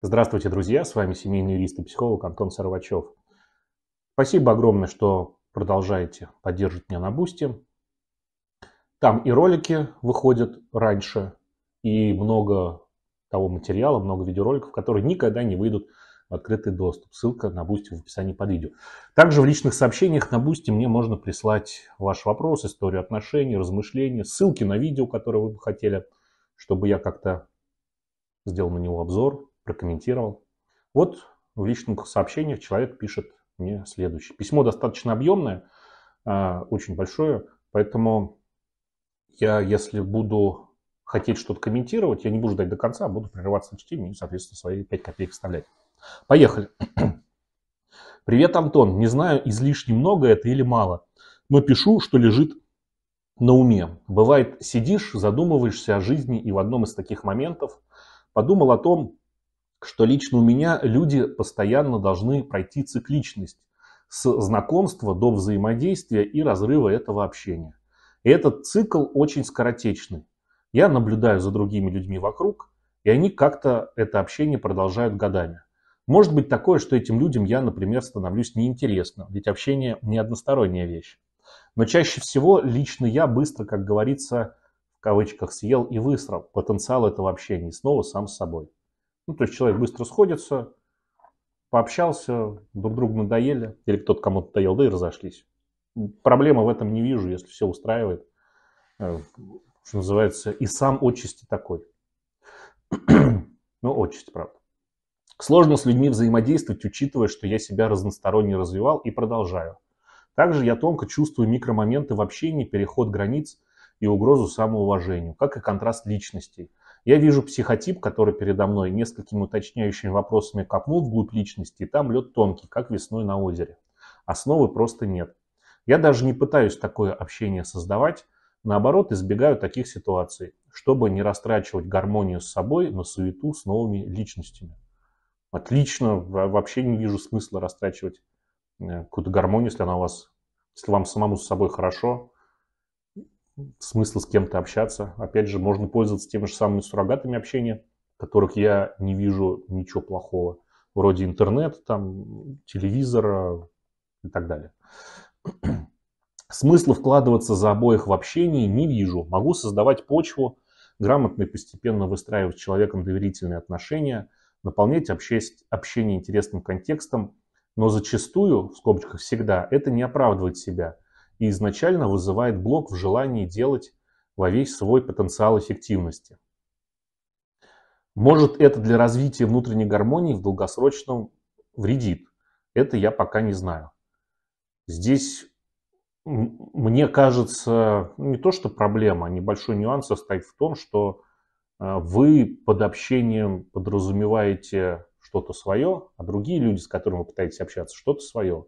Здравствуйте, друзья! С вами семейный юрист и психолог Антон Сарвачев. Спасибо огромное, что продолжаете поддерживать меня на Бусти. Там и ролики выходят раньше, и много того материала, много видеороликов, которые никогда не выйдут в открытый доступ. Ссылка на Бусти в описании под видео. Также в личных сообщениях на Бусти мне можно прислать ваш вопрос, историю отношений, размышления, ссылки на видео, которые вы бы хотели, чтобы я как-то сделал на него обзор, прокомментировал. Вот в личных сообщениях человек пишет мне следующее. Письмо достаточно объемное, а, очень большое, поэтому я, если буду хотеть что-то комментировать, я не буду ждать до конца, а буду прерываться на чтение и, соответственно, свои 5 копеек вставлять. Поехали. Привет, Антон. Не знаю, излишне много это или мало, но пишу, что лежит на уме. Бывает, сидишь, задумываешься о жизни, и в одном из таких моментов подумал о том, что лично у меня люди постоянно должны пройти цикличность с знакомства до взаимодействия и разрыва этого общения. И этот цикл очень скоротечный. Я наблюдаю за другими людьми вокруг, и они как-то это общение продолжают годами. Может быть такое, что этим людям я, например, становлюсь неинтересным, ведь общение не односторонняя вещь. Но чаще всего лично я быстро, как говорится, в кавычках съел и высрал потенциал этого общения и снова сам с собой. Ну, то есть человек быстро сходится, пообщался, друг другу надоели, или кто-то кому-то надоел, да и разошлись. Проблемы в этом не вижу, если все устраивает. Э, что называется, и сам отчасти такой. ну, отчасти, правда. Сложно с людьми взаимодействовать, учитывая, что я себя разносторонне развивал и продолжаю. Также я тонко чувствую микромоменты в общении, переход границ и угрозу самоуважению, как и контраст личностей. Я вижу психотип, который передо мной несколькими уточняющими вопросами копнул вглубь личности, и там лед тонкий, как весной на озере. Основы просто нет. Я даже не пытаюсь такое общение создавать, наоборот, избегаю таких ситуаций, чтобы не растрачивать гармонию с собой на суету с новыми личностями. Отлично, вообще не вижу смысла растрачивать э, какую-то гармонию, если она у вас, если вам самому с собой хорошо, смысла с кем-то общаться. Опять же, можно пользоваться теми же самыми суррогатами общения, которых я не вижу ничего плохого. Вроде интернет, там, телевизора э, и так далее. Смысла вкладываться за обоих в общение не вижу. Могу создавать почву, грамотно и постепенно выстраивать с человеком доверительные отношения, наполнять общение интересным контекстом, но зачастую, в скобочках всегда, это не оправдывает себя – и изначально вызывает блок в желании делать во весь свой потенциал эффективности. Может это для развития внутренней гармонии в долгосрочном вредит. Это я пока не знаю. Здесь, мне кажется, не то что проблема, а небольшой нюанс состоит в том, что э, вы под общением подразумеваете что-то свое, а другие люди, с которыми вы пытаетесь общаться, что-то свое.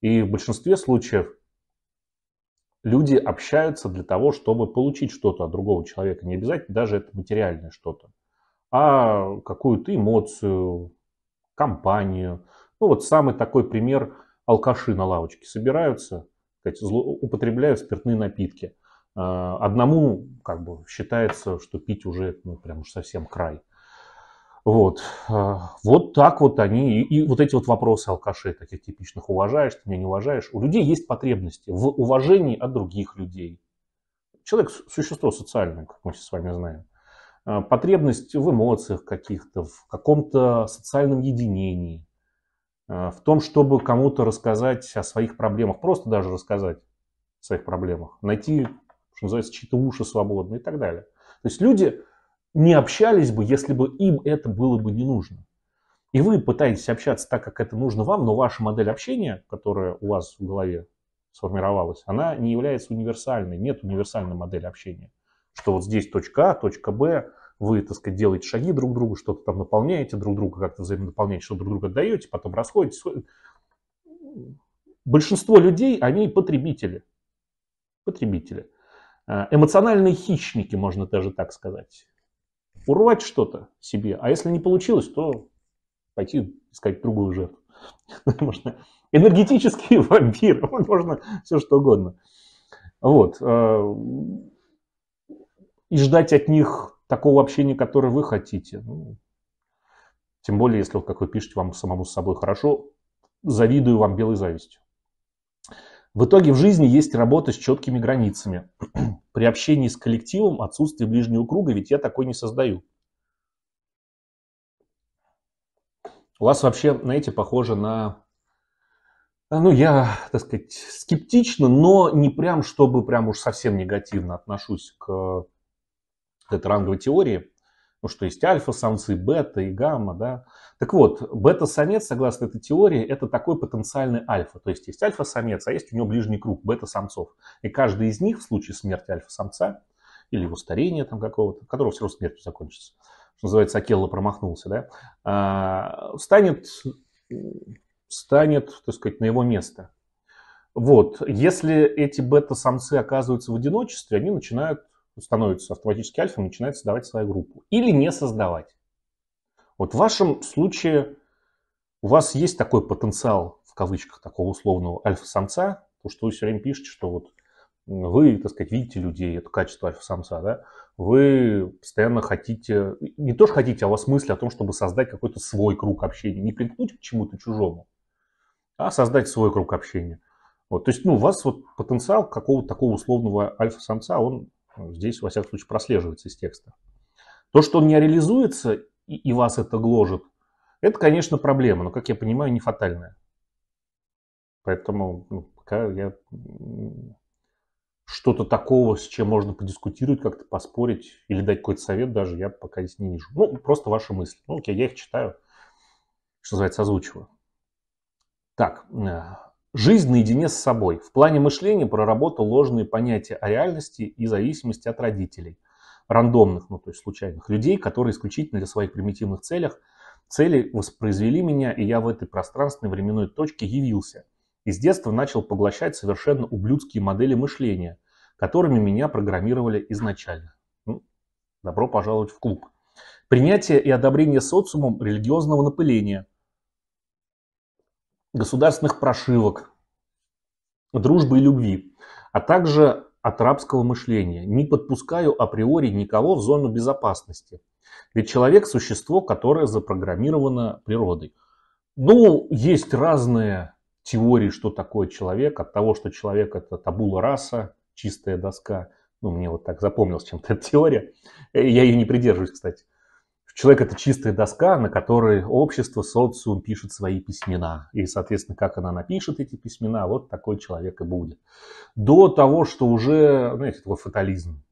И в большинстве случаев люди общаются для того, чтобы получить что-то от другого человека. Не обязательно даже это материальное что-то, а какую-то эмоцию, компанию. Ну вот самый такой пример – алкаши на лавочке собираются, употребляют спиртные напитки. Э, одному как бы считается, что пить уже ну, прям уж совсем край. Вот. Э, вот так вот они, и, и вот эти вот вопросы алкашей, таких типичных, уважаешь ты меня, не уважаешь. У людей есть потребности в уважении от других людей. Человек – существо социальное, как мы все с вами знаем. Э, потребность в эмоциях каких-то, в каком-то социальном единении, э, в том, чтобы кому-то рассказать о своих проблемах, просто даже рассказать о своих проблемах, найти, что называется, чьи-то уши свободные и так далее. То есть люди не общались бы, если бы им это было бы не нужно. И вы пытаетесь общаться так, как это нужно вам, но ваша модель общения, которая у вас в голове сформировалась, она не является универсальной. Нет универсальной модели общения. Что вот здесь точка А, точка Б, вы, так сказать, делаете шаги друг другу, что-то там наполняете друг друга, как-то взаимодополняете, что друг друга даете, потом расходитесь. Большинство людей, они потребители. Потребители. Э, эмоциональные хищники, можно даже так сказать урвать что-то себе, а если не получилось, то пойти искать другую жертву. Можно энергетические вампиры, можно все что угодно. Вот. Э, и ждать от них такого общения, которое вы хотите. Ну, тем более, если, вот, как вы пишете, вам самому с собой хорошо, завидую вам белой завистью. В итоге в жизни есть работа с четкими границами. При общении с коллективом отсутствие ближнего круга, ведь я такой не создаю. У вас вообще, знаете, похоже на... Ну, я, так сказать, скептично, но не прям, чтобы прям уж совсем негативно отношусь к этой ранговой теории. Ну, что есть альфа-самцы, бета и гамма, да. Так вот, бета-самец, согласно этой теории, это такой потенциальный альфа. То есть есть альфа-самец, а есть у него ближний круг бета-самцов. И каждый из них в случае смерти альфа-самца или его старения там какого-то, которого все равно смертью закончится, что называется, Акелла промахнулся, да, а, станет, станет, так сказать, на его место. Вот, если эти бета-самцы оказываются в одиночестве, они начинают становится автоматически альфа начинает создавать свою группу. Или не создавать. Вот в вашем случае у вас есть такой потенциал, в кавычках, такого условного альфа-самца, то, что вы все время пишете, что вот вы, так сказать, видите людей, это качество альфа-самца, да, вы постоянно хотите, не то, что хотите, а у вас мысль о том, чтобы создать какой-то свой круг общения, не примкнуть к чему-то чужому, а создать свой круг общения. Вот, то есть, ну, у вас вот потенциал какого-то такого условного альфа-самца, он здесь, во всяком случае, прослеживается из текста. То, что он не реализуется и, и вас это гложет, это, конечно, проблема, но, как я понимаю, не фатальная. Поэтому ну, пока я что-то такого, с чем можно подискутировать, как-то поспорить или дать какой-то совет даже, я пока здесь не вижу. Ну, просто ваши мысли. Ну, окей, я их читаю, что называется, озвучиваю. Так, э, Жизнь наедине с собой. В плане мышления проработал ложные понятия о реальности и зависимости от родителей. Рандомных, ну то есть случайных людей, которые исключительно для своих примитивных целях, цели воспроизвели меня, и я в этой пространственной временной точке явился. И с детства начал поглощать совершенно ублюдские модели мышления, которыми меня программировали изначально. Ну, добро пожаловать в клуб. Принятие и одобрение социумом религиозного напыления – государственных прошивок, дружбы и любви, а также от рабского мышления. Не подпускаю априори никого в зону безопасности. Ведь человек – существо, которое запрограммировано природой. Ну, есть разные теории, что такое человек. От того, что человек – это табула раса, чистая доска. Ну, мне вот так запомнилась чем-то эта теория. Я ее не придерживаюсь, кстати. Человек — это чистая доска, на которой общество, социум пишет свои письмена. И, соответственно, как она напишет эти письмена, вот такой человек и будет. До того, что уже, знаете, такой фатализм,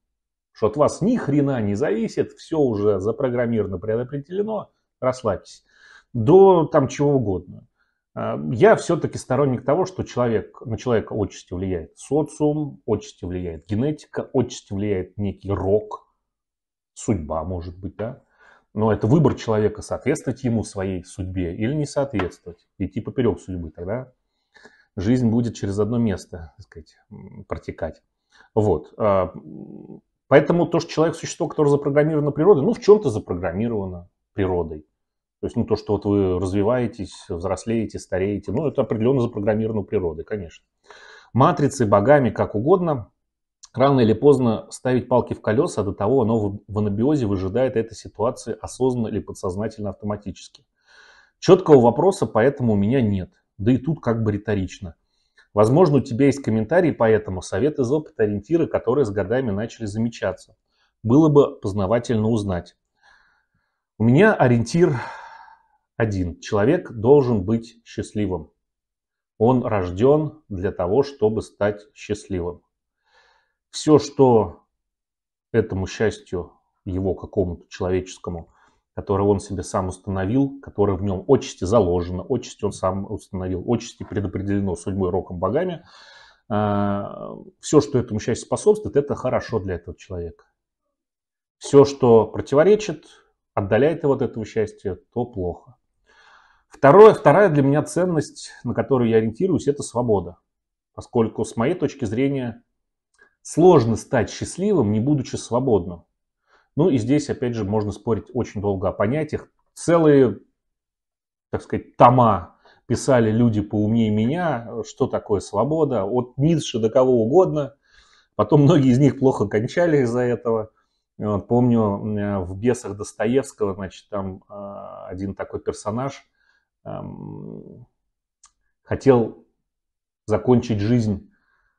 что от вас ни хрена не зависит, все уже запрограммировано, предопределено, расслабьтесь. До там чего угодно. А, я все-таки сторонник того, что человек, на человека отчасти влияет социум, отчасти влияет генетика, отчасти влияет некий рок, судьба, может быть, да, но это выбор человека, соответствовать ему своей судьбе или не соответствовать, идти поперек судьбы. Тогда жизнь будет через одно место, так сказать, протекать. Вот. А, поэтому то, что человек – существо, которое запрограммировано природой, ну, в чем-то запрограммировано природой. То есть, ну, то, что вот вы развиваетесь, взрослеете, стареете, ну, это определенно запрограммировано природой, конечно. Матрицы, богами, как угодно, рано или поздно ставить палки в колеса, до того оно в анабиозе выжидает этой ситуации осознанно или подсознательно автоматически. Четкого вопроса поэтому у меня нет, да и тут как бы риторично. Возможно, у тебя есть комментарии по этому, совет из опыта, ориентиры, которые с годами начали замечаться. Было бы познавательно узнать. У меня ориентир один. Человек должен быть счастливым. Он рожден для того, чтобы стать счастливым все, что этому счастью, его какому-то человеческому, которое он себе сам установил, которое в нем отчасти заложено, отчасти он сам установил, отчасти предопределено судьбой, роком, богами, а, все, что этому счастью способствует, это хорошо для этого человека. Все, что противоречит, отдаляет его от этого счастья, то плохо. Второе, вторая для меня ценность, на которую я ориентируюсь, это свобода. Поскольку с моей точки зрения Сложно стать счастливым, не будучи свободным. Ну и здесь, опять же, можно спорить очень долго о понятиях. Целые, так сказать, тома писали люди поумнее меня, что такое свобода, от Ницше до кого угодно. Потом многие из них плохо кончали из-за этого. Вот, помню, э, в «Бесах Достоевского», значит, там э, один такой персонаж эм, хотел закончить жизнь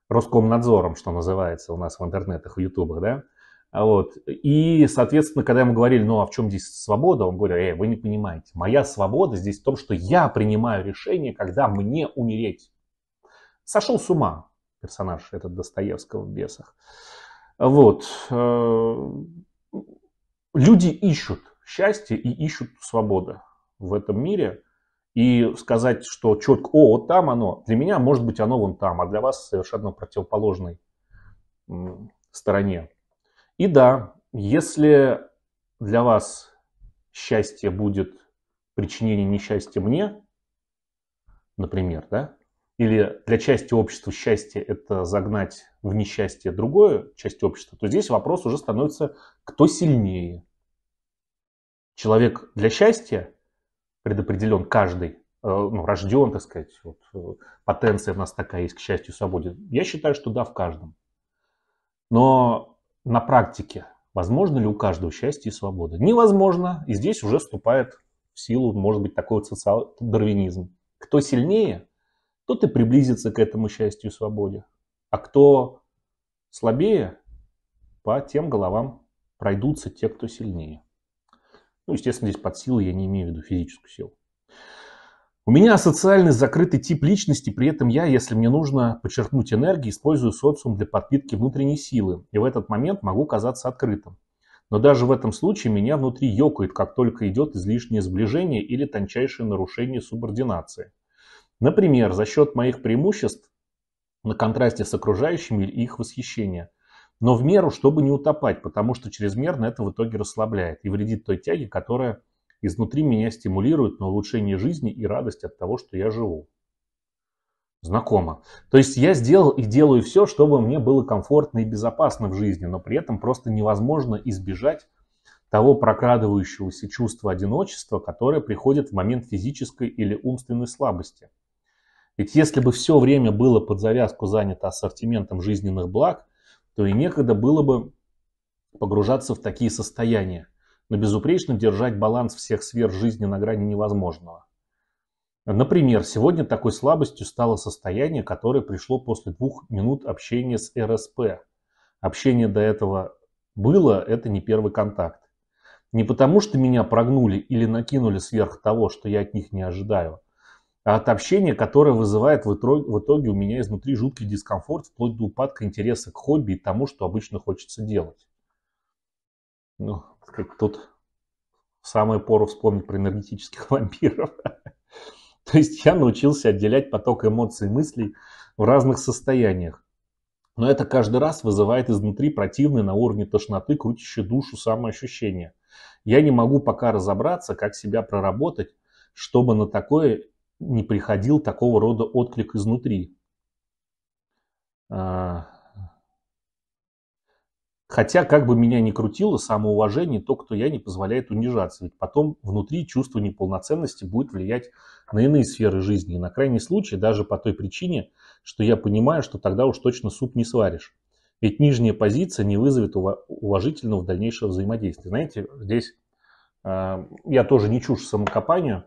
Роскомнадзором, что называется у нас в интернетах, в ютубах, да? А вот. И, соответственно, когда ему говорили, ну а в чем здесь свобода, он говорил, эй, вы не понимаете, моя свобода здесь в том, что я принимаю решение, когда мне умереть. Сошел с ума персонаж этот Достоевского в «Бесах». Вот. Э, люди ищут счастье и ищут свободы в этом мире и сказать, что четко, о, вот там оно, для меня, может быть, оно вон там, а для вас совершенно противоположной стороне. И да, если для вас счастье будет причинение несчастья мне, например, да, или для части общества счастье – это загнать в несчастье другую часть общества, то здесь вопрос уже становится, кто сильнее. Человек для счастья предопределен каждый, э, ну, рожден, так сказать, вот, э, потенция у нас такая есть, к счастью, свободе. Я считаю, что да, в каждом. Но на практике возможно ли у каждого счастье и свобода? Невозможно, и здесь уже вступает в силу, может быть, такой вот социал дарвинизм. Кто сильнее, тот и приблизится к этому счастью и свободе. А кто слабее, по тем головам пройдутся те, кто сильнее. Ну, естественно, здесь под силой я не имею в виду физическую силу. У меня социальный закрытый тип личности, при этом я, если мне нужно подчеркнуть энергию, использую социум для подпитки внутренней силы, и в этот момент могу казаться открытым. Но даже в этом случае меня внутри ёкает, как только идет излишнее сближение или тончайшее нарушение субординации. Например, за счет моих преимуществ на контрасте с окружающими или их восхищения – но в меру, чтобы не утопать, потому что чрезмерно это в итоге расслабляет и вредит той тяге, которая изнутри меня стимулирует на улучшение жизни и радость от того, что я живу. Знакомо. То есть я сделал и делаю все, чтобы мне было комфортно и безопасно в жизни, но при этом просто невозможно избежать того прокрадывающегося чувства одиночества, которое приходит в момент физической или умственной слабости. Ведь если бы все время было под завязку занято ассортиментом жизненных благ, то и некогда было бы погружаться в такие состояния. Но безупречно держать баланс всех сфер жизни на грани невозможного. Например, сегодня такой слабостью стало состояние, которое пришло после двух минут общения с РСП. Общение до этого было, это не первый контакт. Не потому, что меня прогнули или накинули сверх того, что я от них не ожидаю, от общения, которое вызывает в итоге, у меня изнутри жуткий дискомфорт, вплоть до упадка интереса к хобби и тому, что обычно хочется делать. Ну, как тут самое пору вспомнить про энергетических вампиров. То есть я научился отделять поток эмоций и мыслей в разных состояниях. Но это каждый раз вызывает изнутри противное на уровне тошноты, крутящее душу самоощущение. Я не могу пока разобраться, как себя проработать, чтобы на такое не приходил такого рода отклик изнутри. А, хотя, как бы меня ни крутило, самоуважение то, кто я, не позволяет унижаться. Ведь потом внутри чувство неполноценности будет влиять на иные сферы жизни. И на крайний случай, даже по той причине, что я понимаю, что тогда уж точно суп не сваришь. Ведь нижняя позиция не вызовет уважительного дальнейшего взаимодействия. Знаете, здесь э, я тоже не чушь самокопанию,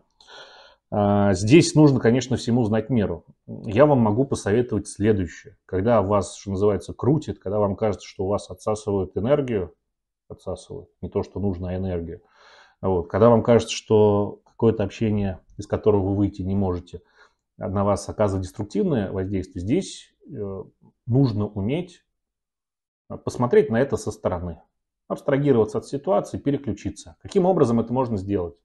а, здесь нужно, конечно, всему знать меру. Я вам могу посоветовать следующее. Когда вас, что называется, крутит, когда вам кажется, что у вас отсасывают энергию, отсасывают, не то, что нужно, а энергию, вот, когда вам кажется, что какое-то общение, из которого вы выйти не можете, а на вас оказывает деструктивное воздействие, здесь э, нужно уметь э, посмотреть на это со стороны, абстрагироваться от ситуации, переключиться. Каким образом это можно сделать?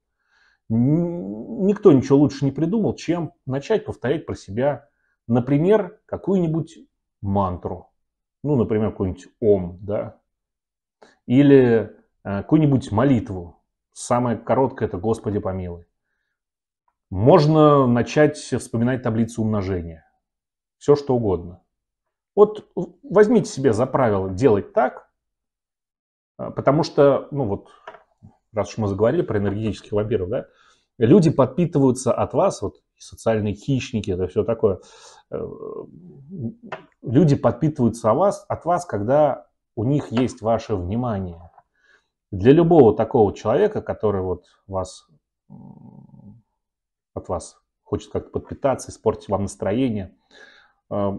Никто ничего лучше не придумал, чем начать повторять про себя, например, какую-нибудь мантру. Ну, например, какой-нибудь ом, да. Или э, какую-нибудь молитву. Самое короткое это «Господи помилуй». Можно начать вспоминать таблицу умножения. Все что угодно. Вот возьмите себе за правило делать так, э, потому что, ну вот, раз уж мы заговорили про энергетических вампиров, да, люди подпитываются от вас, вот социальные хищники, это все такое. Э, люди подпитываются от вас, от вас, когда у них есть ваше внимание. Для любого такого человека, который вот вас, от вас хочет как-то подпитаться, испортить вам настроение, э,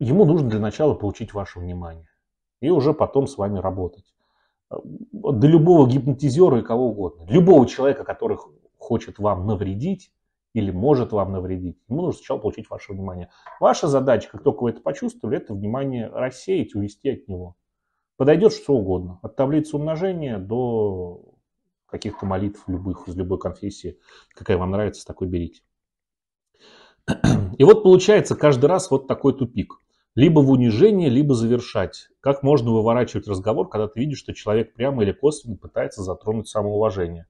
ему нужно для начала получить ваше внимание и уже потом с вами работать. Э, до любого гипнотизера и кого угодно. Любого человека, который хочет вам навредить или может вам навредить, ему нужно сначала получить ваше внимание. Ваша задача, как только вы это почувствовали, это внимание рассеять, увести от него. Подойдет что угодно. От таблицы умножения до каких-то молитв любых, из любой конфессии. Какая вам нравится, такой берите. И вот получается каждый раз вот такой тупик либо в унижение, либо завершать. Как можно выворачивать разговор, когда ты видишь, что человек прямо или косвенно пытается затронуть самоуважение?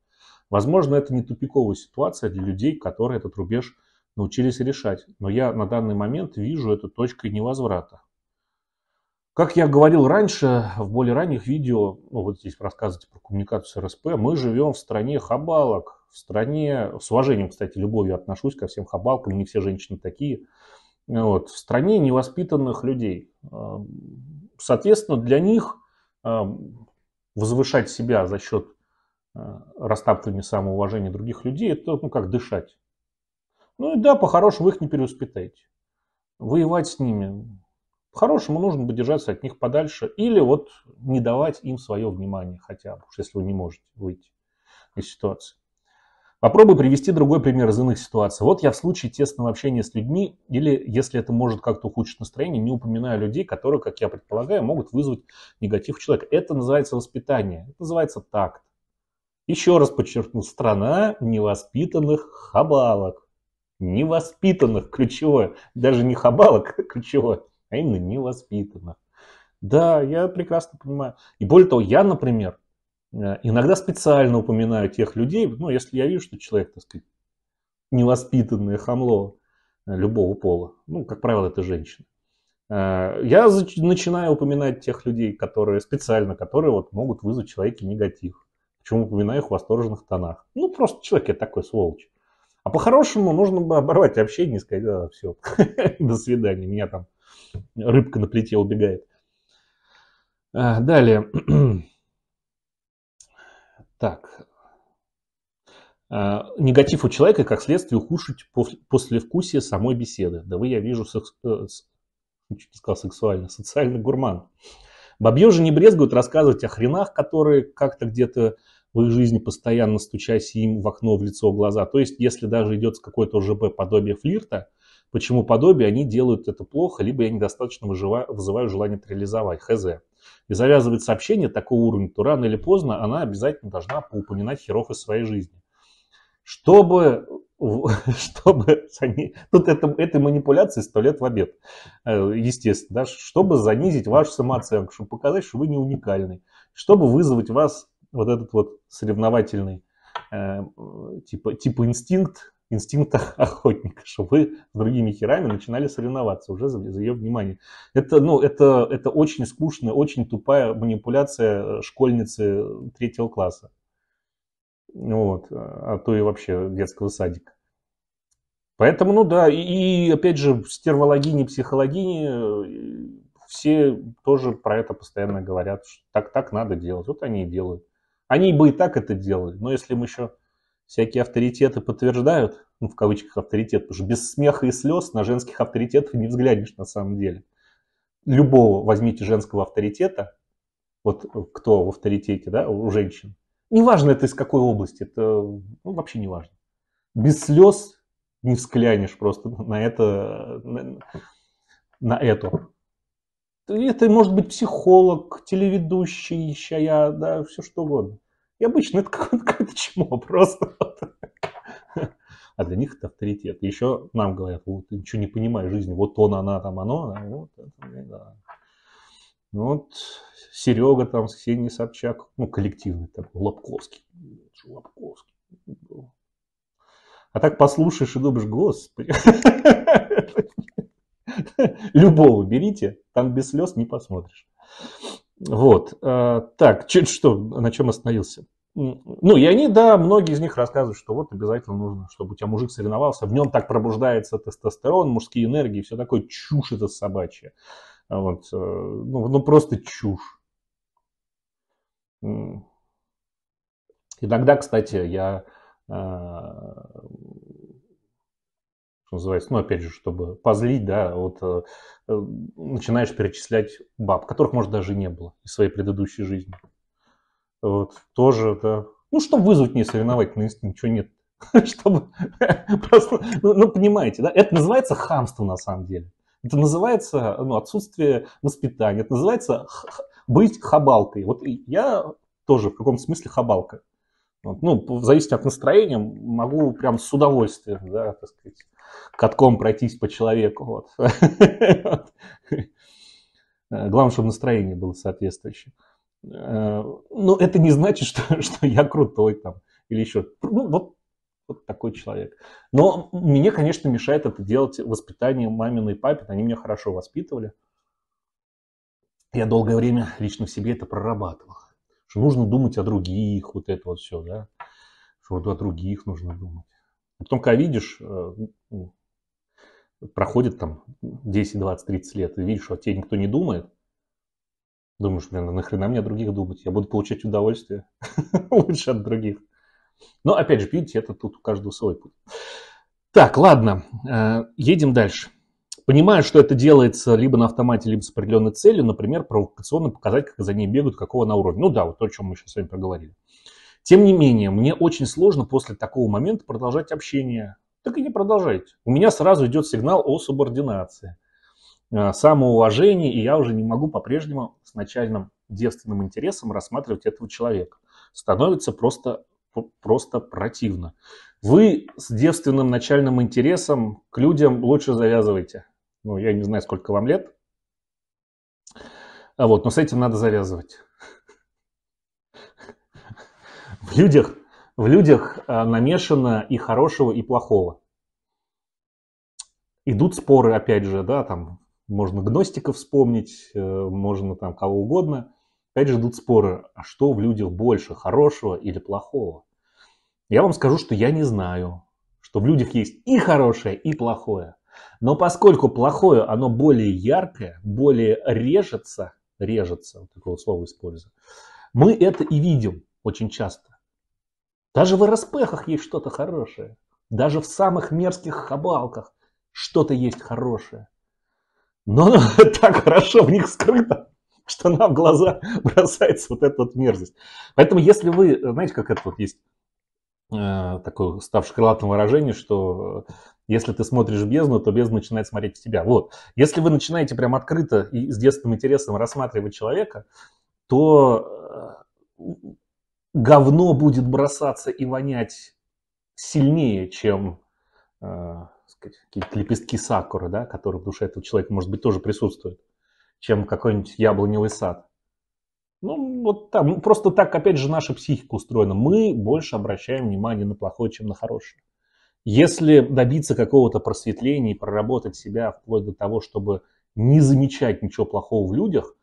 Возможно, это не тупиковая ситуация для людей, которые этот рубеж научились решать. Но я на данный момент вижу эту точкой невозврата. Как я говорил раньше, в более ранних видео, ну вот здесь рассказывайте про коммуникацию РСП, мы живем в стране хабалок, в стране, с уважением, кстати, любовью отношусь ко всем хабалкам, не все женщины такие, вот, в стране невоспитанных людей. А, соответственно, для них а, возвышать себя за счет а, растаптывания самоуважения других людей, это ну, как дышать. Ну и да, по-хорошему их не перевоспитаете. Воевать с ними. По-хорошему нужно бы держаться от них подальше или вот не давать им свое внимание хотя бы, если вы не можете выйти из ситуации. Попробуй привести другой пример из иных ситуаций. Вот я в случае тесного общения с людьми, или если это может как-то ухудшить настроение, не упоминаю людей, которые, как я предполагаю, могут вызвать негатив у человека. Это называется воспитание, это называется такт. Еще раз подчеркну, страна невоспитанных хабалок. Невоспитанных, ключевое. Даже не хабалок, ключевое, а именно невоспитанных. Да, я прекрасно понимаю. И более того, я, например, Э, иногда специально упоминаю тех людей, ну, если я вижу, что человек, так сказать, невоспитанное хамло э, любого пола, ну, как правило, это женщина. Э, я начинаю упоминать тех людей, которые специально, которые вот могут вызвать в человеке негатив. Почему упоминаю их в восторженных тонах? Ну, просто человек я такой сволочь. А по-хорошему нужно бы оборвать общение и сказать, да, все, до свидания, меня там рыбка на плите убегает. Далее. Так. А, негатив у человека, как следствие, ухудшить послевкусие самой беседы. Да вы, я вижу, секс... Э, ну, чуть не сказал сексуально, социальный гурман. Бабье же не брезгуют рассказывать о хренах, которые как-то где-то в их жизни, постоянно стучась им в окно, в лицо, в глаза. То есть, если даже идет какое-то ОЖБ подобие флирта – Почему подобие? Они делают это плохо, либо я недостаточно выживаю, вызываю желание это реализовать. ХЗ. И завязывать сообщение такого уровня, то рано или поздно она обязательно должна упоминать херов из своей жизни. Чтобы, чтобы Тут это, этой манипуляции сто лет в обед, э, естественно. Да? Чтобы занизить вашу самооценку, чтобы показать, что вы не уникальны. Чтобы вызвать вас вот этот вот соревновательный э, типа, типа инстинкт, инстинктах охотника, что вы с другими херами начинали соревноваться уже за, за ее внимание. Это, ну, это, это очень скучная, очень тупая манипуляция э, школьницы э, третьего класса. Вот, э, а то и вообще детского садика. Поэтому, ну да, и, и опять же, стервологини, психологини, все тоже про это постоянно говорят, что так, так надо делать. Вот они и делают. Они бы и так это делали, но если мы еще всякие авторитеты подтверждают, ну, в кавычках авторитет, потому что без смеха и слез на женских авторитетов не взглянешь на самом деле. Любого возьмите женского авторитета, вот кто в авторитете, да, у женщин. Неважно это из какой области, это ну, вообще не важно. Без слез не взглянешь просто на это, на, на эту. Это может быть психолог, телеведущий, я, да, все что угодно. И обычно это какое-то чмо просто. А для них это авторитет. Еще нам говорят, вот ты ничего не понимаешь жизни, вот он, она, там, оно. А вот, это, ну да. Ну, вот Серега там с Ксенией Собчак, ну, коллективный такой, Лобковский. Лобковский. Ну, а так послушаешь и думаешь, господи. Любого берите, там без слез не посмотришь. Вот. Э, так, что, на чем остановился? Ну, и они, да, многие из них рассказывают, что вот обязательно нужно, чтобы у тебя мужик соревновался, в нем так пробуждается тестостерон, мужские энергии, все такое чушь это собачья. А вот. Э, ну, ну, просто чушь. Иногда, кстати, я э, что называется, ну, опять же, чтобы позлить, да, вот э, э начинаешь перечислять баб, которых, может, даже не было из своей предыдущей жизни. Вот, тоже, да. Ну, чтобы вызвать не соревновательный инстинкт, ничего нет. чтобы просто, ну, ну, понимаете, да, это называется хамство на самом деле. Это называется ну, отсутствие воспитания, это называется х- быть хабалкой. Вот я тоже в каком-то смысле хабалка. Вот, ну, в зависимости от настроения, могу прям с удовольствием, да, так сказать, катком пройтись по человеку. Вот. Э, главное, чтобы настроение было соответствующее. Э, Но ну, это не значит, что, что я крутой там или еще. Ну, вот, вот такой человек. Но мне, конечно, мешает это делать воспитание маминой и папин. Они меня хорошо воспитывали. Я долгое время лично в себе это прорабатывал. Что нужно думать о других, вот это вот все, да. Что вот о других нужно думать. А потом, когда видишь, э, ну, проходит там 10, 20, 30 лет, и видишь, что о тебе никто не думает, думаешь, блин, ну нахрена мне о других думать? Я буду получать удовольствие лучше от других. Но опять же, видите, это тут у каждого свой путь. Так, ладно, э, едем дальше. Понимаю, что это делается либо на автомате, либо с определенной целью, например, провокационно показать, как за ней бегают, какого на уровня. Ну да, вот то, о чем мы сейчас с вами проговорили. Тем не менее, мне очень сложно после такого момента продолжать общение. Так и не продолжайте. У меня сразу идет сигнал о субординации, э, самоуважении, и я уже не могу по-прежнему с начальным девственным интересом рассматривать этого человека. Становится просто, просто противно. Вы с девственным начальным интересом к людям лучше завязывайте. Ну, я не знаю, сколько вам лет. А вот, но с этим надо завязывать. В людях, в людях а, намешано и хорошего, и плохого. Идут споры, опять же, да, там можно гностиков вспомнить, э, можно там кого угодно. Опять же идут споры, а что в людях больше, хорошего или плохого? Я вам скажу, что я не знаю, что в людях есть и хорошее, и плохое. Но поскольку плохое, оно более яркое, более режется, режется, вот такое слово использую, мы это и видим очень часто. Даже в распехах есть что-то хорошее. Даже в самых мерзких хабалках что-то есть хорошее. Но оно так хорошо в них скрыто, что нам в глаза бросается вот эта вот мерзость. Поэтому если вы, знаете, как это вот есть, э, такое ставшее крылатым выражение, что если ты смотришь в бездну, то бездна начинает смотреть в тебя. Вот. Если вы начинаете прям открыто и с детским интересом рассматривать человека, то э, говно будет бросаться и вонять сильнее, чем э, какие-то лепестки сакуры, да, которые в душе этого человека, может быть, тоже присутствуют, чем какой-нибудь яблоневый сад. Ну, вот там, ну, просто так, опять же, наша психика устроена. Мы больше обращаем внимание на плохое, чем на хорошее. Если добиться какого-то просветления и проработать себя вплоть до того, чтобы не замечать ничего плохого в людях,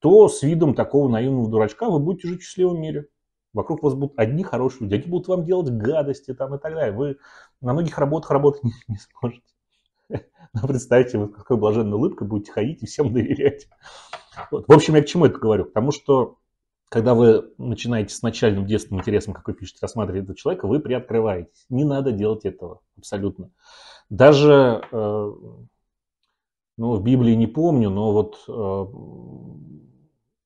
то с видом такого наивного дурачка вы будете жить в счастливом мире. Вокруг вас будут одни хорошие люди, они будут вам делать гадости там и так далее. Вы на многих работах работать не, не сможете. Но представьте, вы с какой блаженной улыбкой будете ходить и всем доверять. Вот. В общем, я к чему это говорю? Потому что когда вы начинаете с начальным детским интересом, как вы пишете, рассматривать этого человека, вы приоткрываетесь. Не надо делать этого абсолютно. Даже, э, ну, в Библии не помню, но вот, э,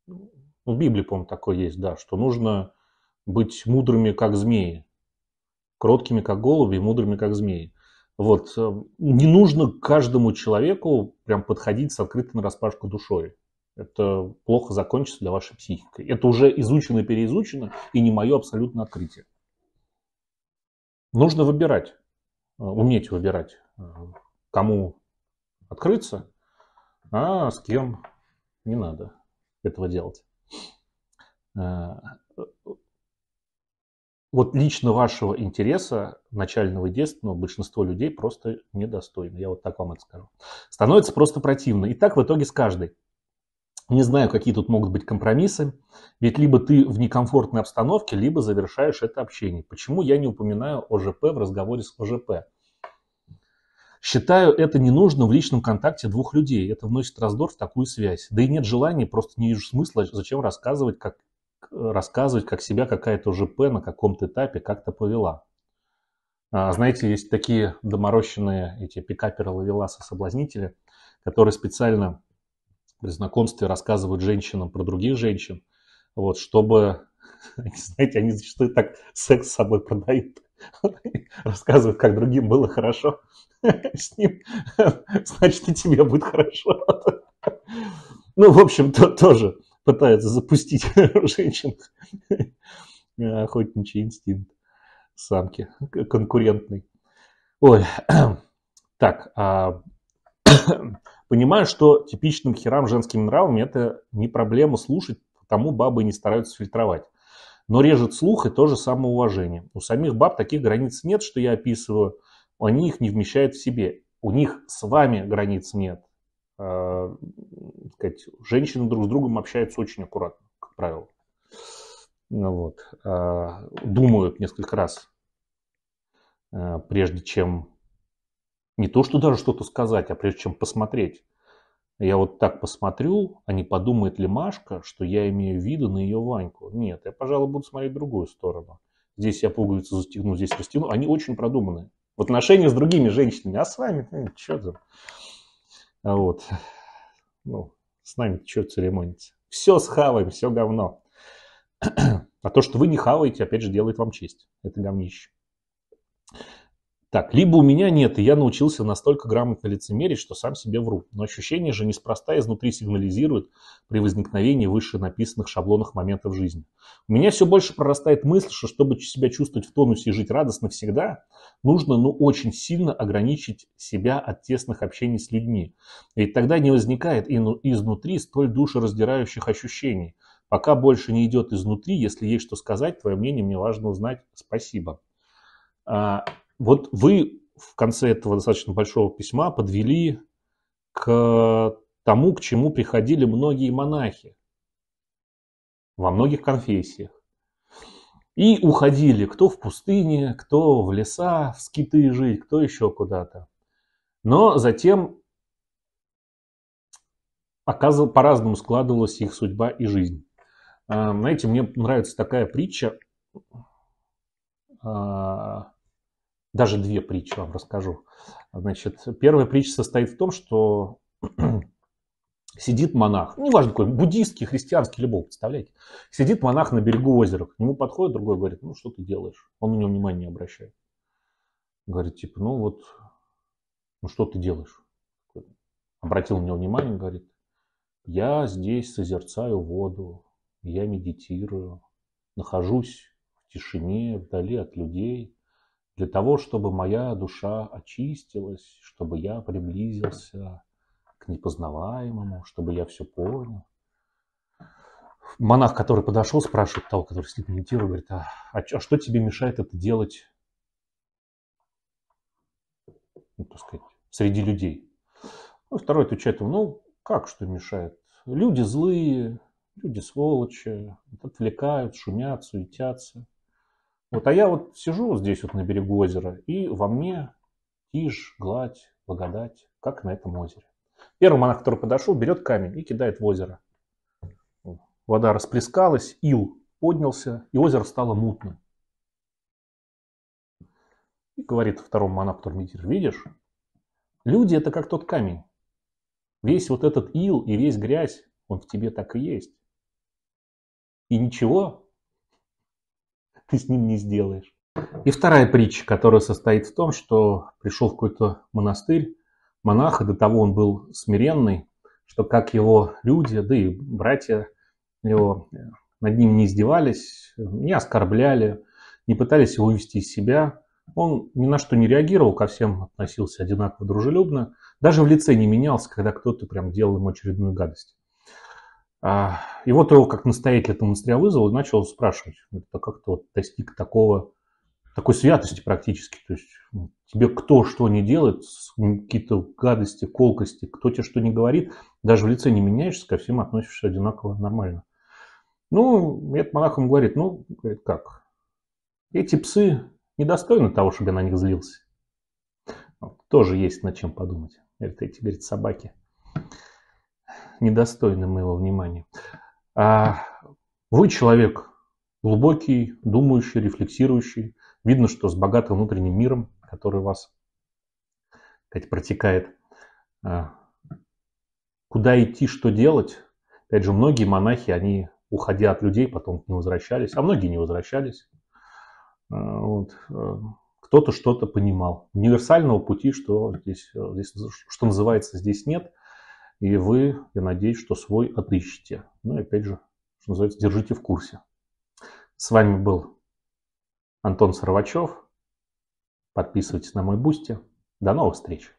ну, в Библии, по-моему, такое есть, да, что нужно быть мудрыми, как змеи, кроткими, как голуби, мудрыми, как змеи. Вот, э, не нужно каждому человеку прям подходить с открытой на распашку душой это плохо закончится для вашей психики. Это уже изучено, переизучено, и не мое абсолютно открытие. Нужно выбирать, э, уметь выбирать, э, кому открыться, а с кем не надо этого делать. Э, вот лично вашего интереса, начального детства детственного, большинство людей просто недостойно. Я вот так вам это скажу. Становится просто противно. И так в итоге с каждой. Не знаю, какие тут могут быть компромиссы, ведь либо ты в некомфортной обстановке, либо завершаешь это общение. Почему я не упоминаю ОЖП в разговоре с ОЖП? Считаю это ненужным в личном контакте двух людей. Это вносит раздор в такую связь. Да и нет желания, просто не вижу смысла, зачем рассказывать, как, э, рассказывать, как себя какая-то ОЖП на каком-то этапе как-то повела. А, знаете, есть такие доморощенные эти пикаперы-ловеласы-соблазнители, которые специально при знакомстве рассказывают женщинам про других женщин, вот, чтобы, знаете, они зачастую так секс с собой продают, рассказывают, как другим было хорошо с ним, значит, и тебе будет хорошо. Ну, в общем, то тоже пытается запустить у женщин охотничий инстинкт самки конкурентный. Ой, так, а... Понимаю, что типичным херам женским нравом это не проблема слушать, потому бабы не стараются фильтровать. Но режет слух и тоже самоуважение. У самих баб таких границ нет, что я описываю. Они их не вмещают в себе. У них с вами границ нет. Э, сказать, женщины друг с другом общаются очень аккуратно, как правило. Ну, вот. Э, думают несколько раз, э, прежде чем не то, что даже что-то сказать, а прежде чем посмотреть. Я вот так посмотрю, а не подумает ли Машка, что я имею виды на ее Ваньку. Нет, я, пожалуй, буду смотреть в другую сторону. Здесь я пуговицу застегну, здесь расстегну. Они очень продуманные. В отношении с другими женщинами. А с вами, ну, э, что там. А вот. Ну, с нами что церемониться. Все схаваем, все говно. А то, что вы не хаваете, опять же, делает вам честь. Это говнище. Так, либо у меня нет, и я научился настолько грамотно лицемерить, что сам себе вру. Но ощущение же неспроста изнутри сигнализирует при возникновении выше написанных шаблонах моментов жизни. У меня все больше прорастает мысль, что чтобы себя чувствовать в тонусе и жить радостно всегда, нужно, ну, очень сильно ограничить себя от тесных общений с людьми. Ведь тогда не возникает ну, изнутри столь душераздирающих ощущений. Пока больше не идет изнутри, если есть что сказать, твое мнение мне важно узнать. Спасибо. А, вот вы в конце этого достаточно большого письма подвели к тому, к чему приходили многие монахи во многих конфессиях. И уходили кто в пустыне, кто в леса, в скиты жить, кто еще куда-то. Но затем по-разному складывалась их судьба и жизнь. Эм, знаете, мне нравится такая притча, а, даже две притчи вам расскажу. Значит, первая притча состоит в том, что сидит монах, ну, неважно какой, буддийский, христианский, любого, представляете? Сидит монах на берегу озера, к нему подходит другой, говорит, ну что ты делаешь? Он на него внимания не обращает. Говорит, типа, ну вот, ну что ты делаешь? Обратил на него внимание, говорит, я здесь созерцаю воду, я медитирую, нахожусь в тишине, вдали от людей, для того, чтобы моя душа очистилась, чтобы я приблизился к непознаваемому, чтобы я все понял. Монах, который подошел, спрашивает того, который сидит ним медитировал, говорит, а, а, а что тебе мешает это делать, ну, так сказать, среди людей? Ну, второй отвечает ему, ну, как что мешает? Люди злые, люди сволочи, отвлекают, шумят, суетятся. Вот, а я вот сижу здесь вот на берегу озера, и во мне тишь, гладь, благодать, как на этом озере. Первый монах, который подошел, берет камень и кидает в озеро. Вода расплескалась, ил поднялся, и озеро стало мутным. И говорит второму монаху Турмитир, видишь, люди это как тот камень. Весь вот этот ил и весь грязь, он в тебе так и есть. И ничего ты с ним не сделаешь. И вторая притча, которая состоит в том, что пришел в какой-то монастырь монах, и до того он был смиренный, что как его люди, да и братья его э, над ним не издевались, не оскорбляли, не пытались его вывести из себя. Он ни на что не реагировал, ко всем относился одинаково дружелюбно. Даже в лице не менялся, когда кто-то прям делал ему очередную гадость. А, и вот его как настоятель этого монастыря вызвал и начал спрашивать, а как то вот достиг такого, такой святости практически? То есть ну, тебе кто что не делает, какие-то гадости, колкости, кто тебе что не говорит, даже в лице не меняешься, ко всем относишься одинаково нормально. Ну, этот монах ему говорит, ну, говорит, как, эти псы недостойны того, чтобы я на них злился. Тоже есть над чем подумать. это эти, говорит, собаки недостойны моего внимания. А вы человек глубокий, думающий, рефлексирующий. Видно, что с богатым внутренним миром, который у вас опять протекает. А куда идти, что делать? Опять же, многие монахи, они, уходя от людей, потом не возвращались, а многие не возвращались. А вот. Э, кто-то что-то понимал. Универсального пути, что здесь, э, здесь, что называется, здесь нет. И вы, я надеюсь, что свой отыщете. Ну и опять же, что называется, держите в курсе. С вами был Антон Сорвачев Подписывайтесь на мой бусти. До новых встреч!